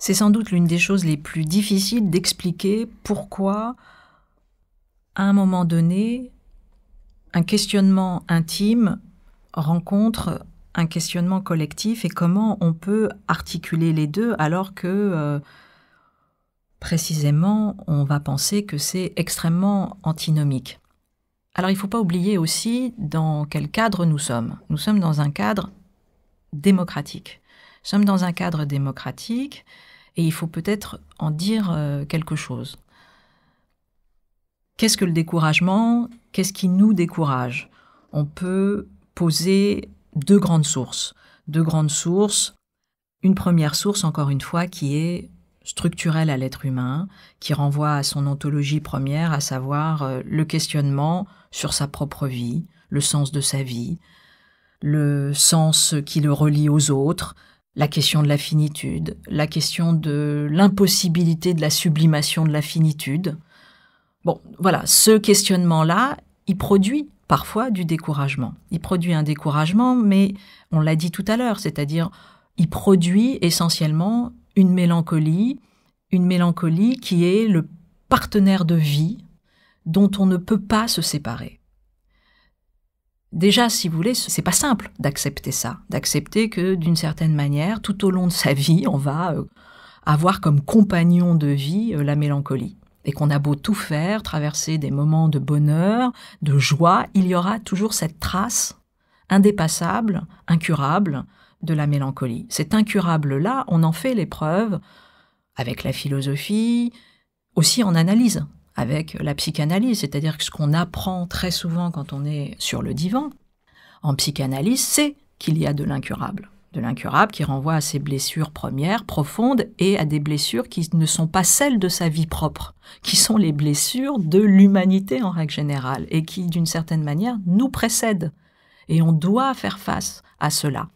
C'est sans doute l'une des choses les plus difficiles d'expliquer pourquoi, à un moment donné, un questionnement intime rencontre un questionnement collectif et comment on peut articuler les deux alors que euh, précisément on va penser que c'est extrêmement antinomique. Alors il ne faut pas oublier aussi dans quel cadre nous sommes. Nous sommes dans un cadre démocratique sommes dans un cadre démocratique et il faut peut-être en dire euh, quelque chose. Qu'est-ce que le découragement Qu'est-ce qui nous décourage On peut poser deux grandes sources. Deux grandes sources. Une première source, encore une fois, qui est structurelle à l'être humain, qui renvoie à son ontologie première, à savoir euh, le questionnement sur sa propre vie, le sens de sa vie, le sens qui le relie aux autres, la question de la finitude, la question de l'impossibilité de la sublimation de la finitude. Bon, voilà, ce questionnement-là, il produit parfois du découragement. Il produit un découragement, mais on l'a dit tout à l'heure, c'est-à-dire il produit essentiellement une mélancolie, une mélancolie qui est le partenaire de vie dont on ne peut pas se séparer. Déjà, si vous voulez, c'est pas simple d'accepter ça, d'accepter que d'une certaine manière, tout au long de sa vie, on va euh, avoir comme compagnon de vie euh, la mélancolie. Et qu'on a beau tout faire, traverser des moments de bonheur, de joie, il y aura toujours cette trace indépassable, incurable de la mélancolie. Cet incurable-là, on en fait l'épreuve avec la philosophie, aussi en analyse avec la psychanalyse. C'est-à-dire que ce qu'on apprend très souvent quand on est sur le divan, en psychanalyse, c'est qu'il y a de l'incurable. De l'incurable qui renvoie à ses blessures premières, profondes, et à des blessures qui ne sont pas celles de sa vie propre, qui sont les blessures de l'humanité en règle générale, et qui, d'une certaine manière, nous précèdent. Et on doit faire face à cela.